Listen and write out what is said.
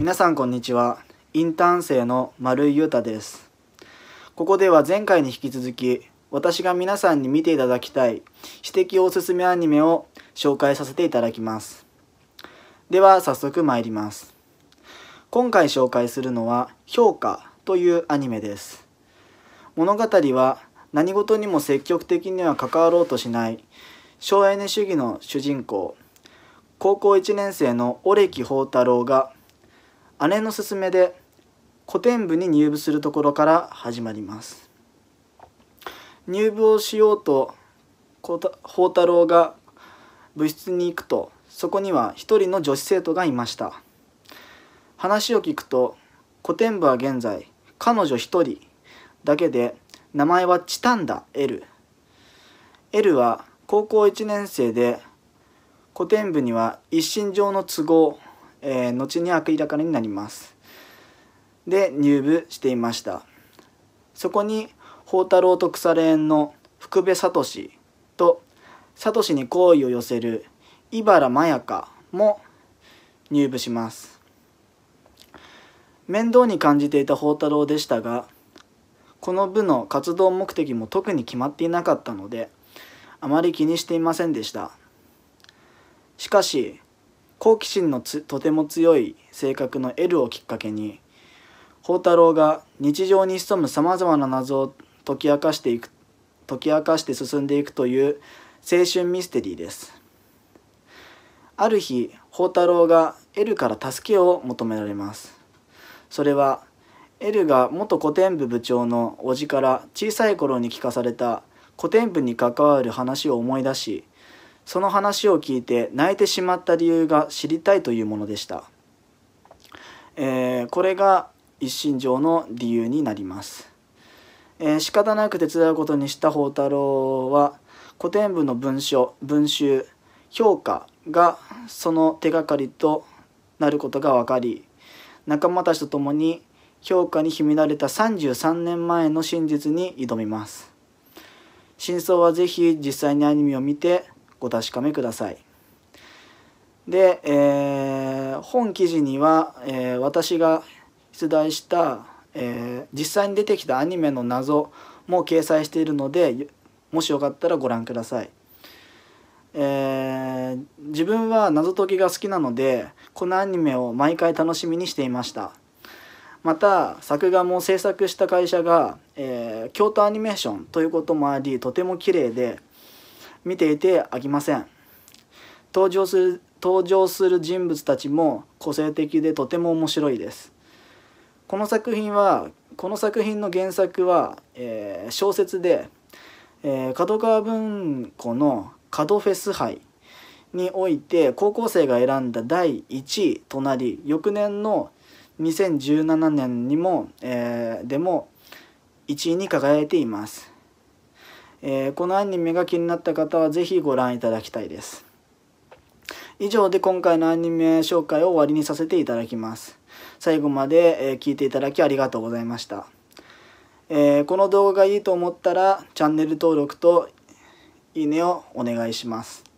皆さんこんにちはインターン生の丸井裕太ですここでは前回に引き続き私が皆さんに見ていただきたい私的おすすめアニメを紹介させていただきますでは早速参ります今回紹介するのは「評価」というアニメです物語は何事にも積極的には関わろうとしない省エネ主義の主人公高校1年生のオレキ宝太郎が姉の勧めで古典部に入部するところから始まります入部をしようと宝太郎が部室に行くとそこには一人の女子生徒がいました話を聞くと古典部は現在彼女一人だけで名前はチタンダ L L は高校1年生で古典部には一身上の都合えー、後にアクリラカになりますで入部していましたそこに宝太郎と腐れ縁の福部聡と聡に好意を寄せる茨真也かも入部します面倒に感じていた宝太郎でしたがこの部の活動目的も特に決まっていなかったのであまり気にしていませんでしたしかし好奇心のとても強い性格の L をきっかけに宝太郎が日常に潜むさまざまな謎を解き明かしていく解き明かして進んでいくという青春ミステリーですある日宝太郎が L から助けを求められますそれは L が元古典部部長の叔父から小さい頃に聞かされた古典部に関わる話を思い出しその話を聞いて泣いてしまった理由が知りたいというものでした、えー、これが一身上の理由になります、えー、仕方なく手伝うことにした宝太郎は古典部の文書文集評価がその手がかりとなることが分かり仲間たちと共に評価に秘められた33年前の真実に挑みます真相はぜひ実際にアニメを見てご確かめください。で、えー、本記事には、えー、私が出題した、えー、実際に出てきたアニメの謎も掲載しているのでもしよかったらご覧ください。えー、自分は謎解きが好きなのでこのアニメを毎回楽しみにしていましたまた作画も制作した会社が、えー、京都アニメーションということもありとても綺麗で見ていて飽きません登場する登場する人物たちも個性的でとても面白いですこの作品はこの作品の原作は、えー、小説で、えー、角川文庫の「角フェス杯」において高校生が選んだ第1位となり翌年の2017年にも、えー、でも1位に輝いています。えー、このアニメが気になった方は是非ご覧いただきたいです以上で今回のアニメ紹介を終わりにさせていただきます最後まで、え聞いていただきありがとうございました、えー、この動画がいいと思ったらチャンネル登録といいねをお願いします